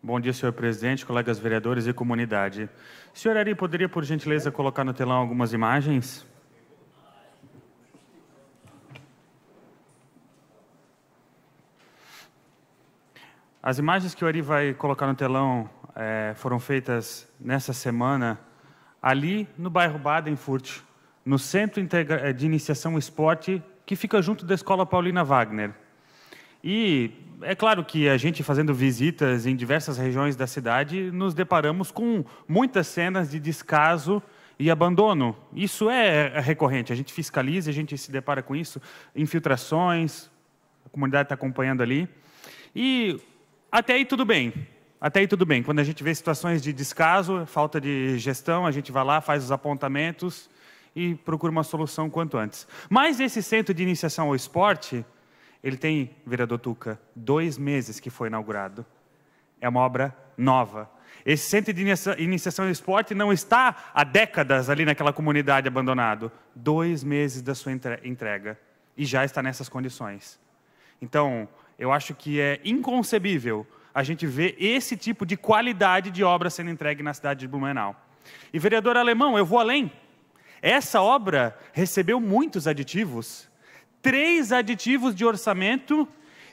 Bom dia, senhor presidente, colegas vereadores e comunidade. Senhor Ari, poderia, por gentileza, colocar no telão algumas imagens? As imagens que o Ari vai colocar no telão é, foram feitas nessa semana ali no bairro Badenfurt, no Centro é, de Iniciação Esporte, que fica junto da Escola Paulina Wagner. E é claro que a gente fazendo visitas em diversas regiões da cidade, nos deparamos com muitas cenas de descaso e abandono. Isso é, é recorrente. A gente fiscaliza, a gente se depara com isso, infiltrações, a comunidade está acompanhando ali. E até aí tudo bem. Até aí tudo bem. Quando a gente vê situações de descaso, falta de gestão, a gente vai lá, faz os apontamentos e procura uma solução quanto antes. Mas esse centro de iniciação ao esporte, ele tem, vereador Tuca, dois meses que foi inaugurado. É uma obra nova. Esse centro de iniciação ao esporte não está há décadas ali naquela comunidade abandonado. Dois meses da sua entrega e já está nessas condições. Então, eu acho que é inconcebível a gente ver esse tipo de qualidade de obra sendo entregue na cidade de Blumenau. E vereador alemão, eu vou além. Essa obra recebeu muitos aditivos três aditivos de orçamento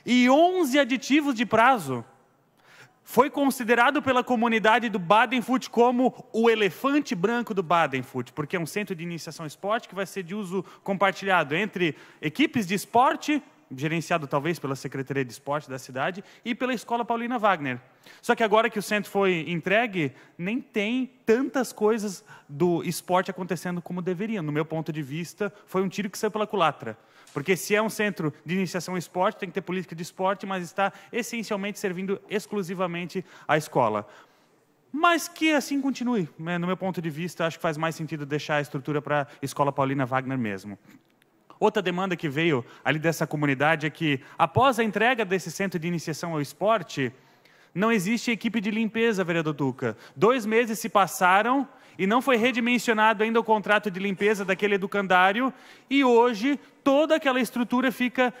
e 11 aditivos de prazo. Foi considerado pela comunidade do baden como o elefante branco do baden porque é um centro de iniciação esporte que vai ser de uso compartilhado entre equipes de esporte, gerenciado talvez pela Secretaria de Esporte da cidade e pela Escola Paulina Wagner. Só que agora que o centro foi entregue, nem tem tantas coisas do esporte acontecendo como deveria. No meu ponto de vista, foi um tiro que saiu pela culatra. Porque se é um centro de iniciação ao esporte, tem que ter política de esporte, mas está essencialmente servindo exclusivamente à escola. Mas que assim continue. Né? No meu ponto de vista, acho que faz mais sentido deixar a estrutura para a Escola Paulina Wagner mesmo. Outra demanda que veio ali dessa comunidade é que, após a entrega desse centro de iniciação ao esporte, não existe equipe de limpeza, vereador Duca. Dois meses se passaram e não foi redimensionado ainda o contrato de limpeza daquele educandário, e hoje toda aquela estrutura fica,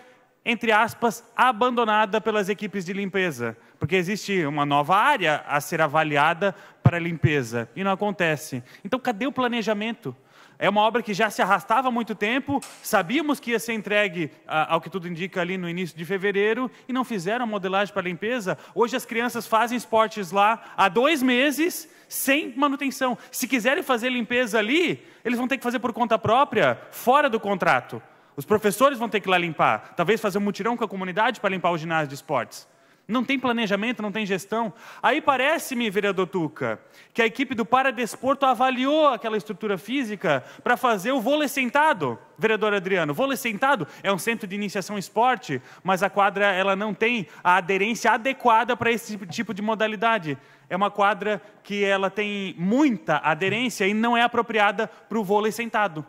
entre aspas, abandonada pelas equipes de limpeza, porque existe uma nova área a ser avaliada para limpeza, e não acontece. Então, cadê o planejamento? é uma obra que já se arrastava há muito tempo, sabíamos que ia ser entregue, ah, ao que tudo indica, ali no início de fevereiro, e não fizeram modelagem para limpeza. Hoje as crianças fazem esportes lá há dois meses, sem manutenção. Se quiserem fazer limpeza ali, eles vão ter que fazer por conta própria, fora do contrato. Os professores vão ter que ir lá limpar, talvez fazer um mutirão com a comunidade para limpar o ginásio de esportes. Não tem planejamento, não tem gestão. Aí parece-me, vereador Tuca, que a equipe do Paradesporto avaliou aquela estrutura física para fazer o vôlei sentado. Vereador Adriano, vôlei sentado é um centro de iniciação esporte, mas a quadra ela não tem a aderência adequada para esse tipo de modalidade. É uma quadra que ela tem muita aderência e não é apropriada para o vôlei sentado.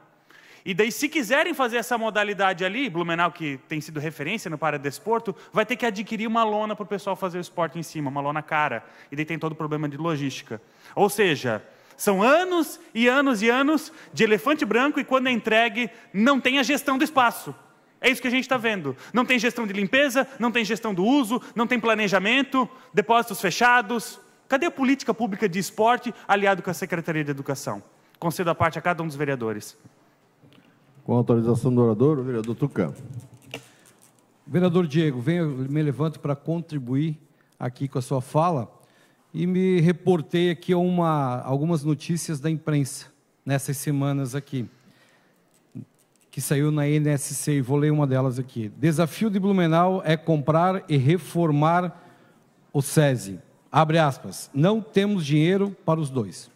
E daí, se quiserem fazer essa modalidade ali, Blumenau, que tem sido referência no Paradesporto, vai ter que adquirir uma lona para o pessoal fazer o esporte em cima, uma lona cara. E daí tem todo o problema de logística. Ou seja, são anos e anos e anos de elefante branco e quando é entregue, não tem a gestão do espaço. É isso que a gente está vendo. Não tem gestão de limpeza, não tem gestão do uso, não tem planejamento, depósitos fechados. Cadê a política pública de esporte aliado com a Secretaria de Educação? Concedo a parte a cada um dos vereadores. Com autorização do orador, o vereador Tucano. Vereador Diego, venho, me levanto para contribuir aqui com a sua fala e me reportei aqui uma, algumas notícias da imprensa nessas semanas aqui, que saiu na NSC, e vou ler uma delas aqui. Desafio de Blumenau é comprar e reformar o SESI. Abre aspas. Não temos dinheiro para os dois.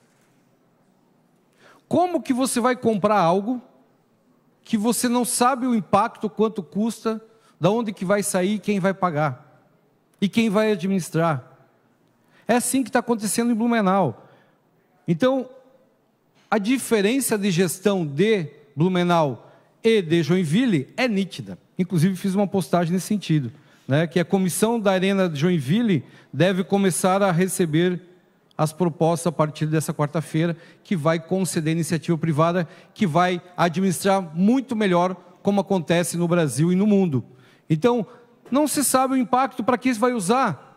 Como que você vai comprar algo que você não sabe o impacto, quanto custa, da onde que vai sair, quem vai pagar e quem vai administrar. É assim que está acontecendo em Blumenau. Então, a diferença de gestão de Blumenau e de Joinville é nítida. Inclusive, fiz uma postagem nesse sentido, né, que a comissão da Arena de Joinville deve começar a receber as propostas a partir dessa quarta-feira, que vai conceder iniciativa privada, que vai administrar muito melhor como acontece no Brasil e no mundo. Então, não se sabe o impacto para que isso vai usar.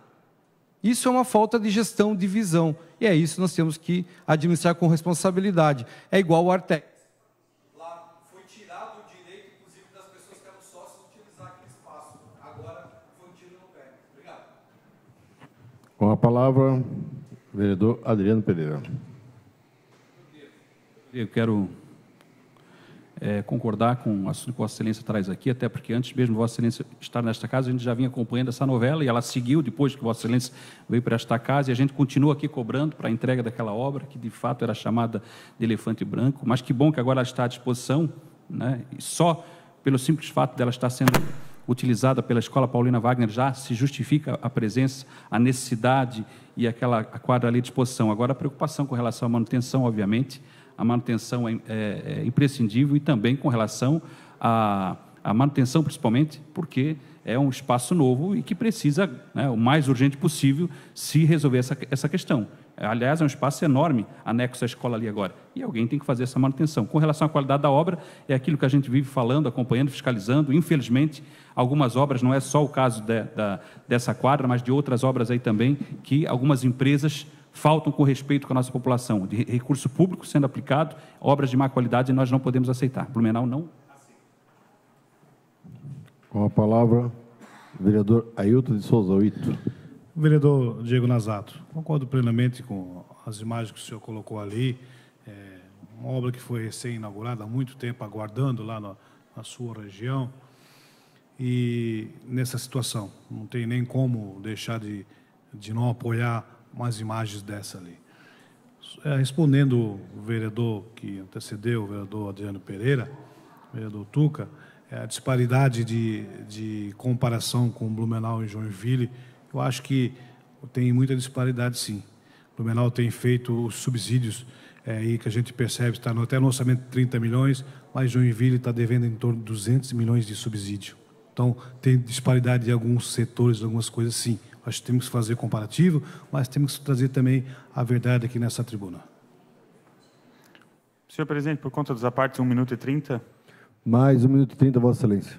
Isso é uma falta de gestão, de visão. E é isso que nós temos que administrar com responsabilidade. É igual o Artec. Lá foi tirado o direito, inclusive, das pessoas que eram sócios utilizar aquele espaço. Agora foi um tiro no pé. Obrigado. Com a palavra, Vereador Adriano Pereira. Eu quero é, concordar com o assunto que Vossa Excelência traz aqui, até porque antes mesmo Vossa Excelência estar nesta casa, a gente já vinha acompanhando essa novela e ela seguiu depois que Vossa Excelência veio para esta casa e a gente continua aqui cobrando para a entrega daquela obra, que de fato era chamada de Elefante Branco, mas que bom que agora ela está à disposição, né? e só pelo simples fato dela estar sendo utilizada pela Escola Paulina Wagner já se justifica a presença, a necessidade e aquela a quadra ali à disposição. Agora, a preocupação com relação à manutenção, obviamente, a manutenção é, é, é imprescindível e também com relação à, à, manutenção, principalmente, porque é um espaço novo e que precisa, né, o mais urgente possível, se resolver essa, essa questão. Aliás, é um espaço enorme anexo à escola ali agora. E alguém tem que fazer essa manutenção. Com relação à qualidade da obra, é aquilo que a gente vive falando, acompanhando, fiscalizando. Infelizmente, algumas obras, não é só o caso de, da, dessa quadra, mas de outras obras aí também, que algumas empresas faltam com respeito com a nossa população. De recurso público sendo aplicado, obras de má qualidade nós não podemos aceitar. Blumenau não. Com a palavra, o vereador Ailton de Souza Oito. Vereador Diego Nazato, concordo plenamente com as imagens que o senhor colocou ali. É uma obra que foi recém-inaugurada há muito tempo, aguardando lá na, na sua região. E nessa situação, não tem nem como deixar de, de não apoiar umas imagens dessa ali. É, respondendo o vereador que antecedeu, o vereador Adriano Pereira, o vereador Tuca, é a disparidade de, de comparação com Blumenau e Joinville eu acho que tem muita disparidade, sim. O Blumenau tem feito os subsídios é, eh, e que a gente percebe está até no orçamento de 30 milhões, mas Joinville está devendo em torno de 200 milhões de subsídio. Então, tem disparidade em alguns setores, em algumas coisas, sim. Acho que temos que fazer comparativo, mas temos que trazer também a verdade aqui nessa tribuna. Senhor presidente, por conta dos apartes, 1 minuto e 30. Mais 1 minuto e 30, Vossa Excelência.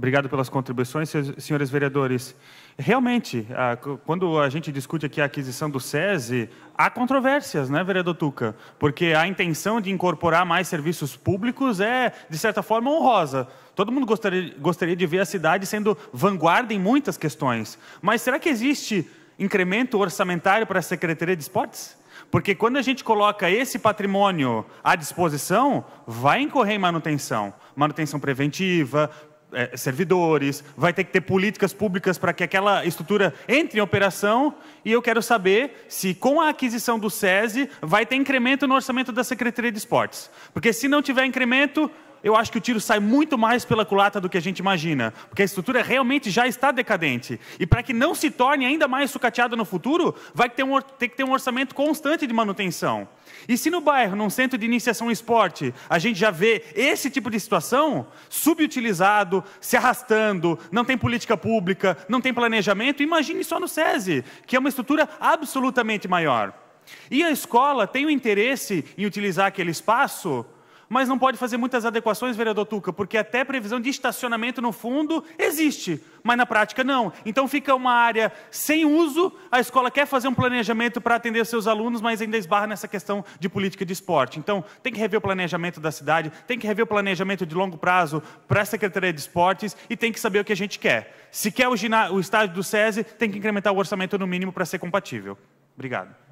Obrigado pelas contribuições, senhores vereadores. Realmente, ah, quando a gente discute aqui a aquisição do SESI, há controvérsias, né, vereador Tuca? Porque a intenção de incorporar mais serviços públicos é, de certa forma, honrosa. Todo mundo gostaria, gostaria de ver a cidade sendo vanguarda em muitas questões. Mas será que existe incremento orçamentário para a Secretaria de Esportes? Porque quando a gente coloca esse patrimônio à disposição, vai incorrer em manutenção. Manutenção preventiva, é, servidores, vai ter que ter políticas públicas para que aquela estrutura entre em operação. E eu quero saber se, com a aquisição do SESI, vai ter incremento no orçamento da Secretaria de Esportes. Porque se não tiver incremento, eu acho que o tiro sai muito mais pela culata do que a gente imagina, porque a estrutura realmente já está decadente. E para que não se torne ainda mais sucateada no futuro, vai ter, um, ter que ter um orçamento constante de manutenção. E se no bairro, num centro de iniciação esporte, a gente já vê esse tipo de situação, subutilizado, se arrastando, não tem política pública, não tem planejamento, imagine só no SESI, que é uma estrutura absolutamente maior. E a escola tem o interesse em utilizar aquele espaço mas não pode fazer muitas adequações, vereador Tuca, porque até previsão de estacionamento no fundo existe, mas na prática não. Então fica uma área sem uso, a escola quer fazer um planejamento para atender seus alunos, mas ainda esbarra nessa questão de política de esporte. Então tem que rever o planejamento da cidade, tem que rever o planejamento de longo prazo para a Secretaria de Esportes e tem que saber o que a gente quer. Se quer o, o estádio do SESI, tem que incrementar o orçamento no mínimo para ser compatível. Obrigado.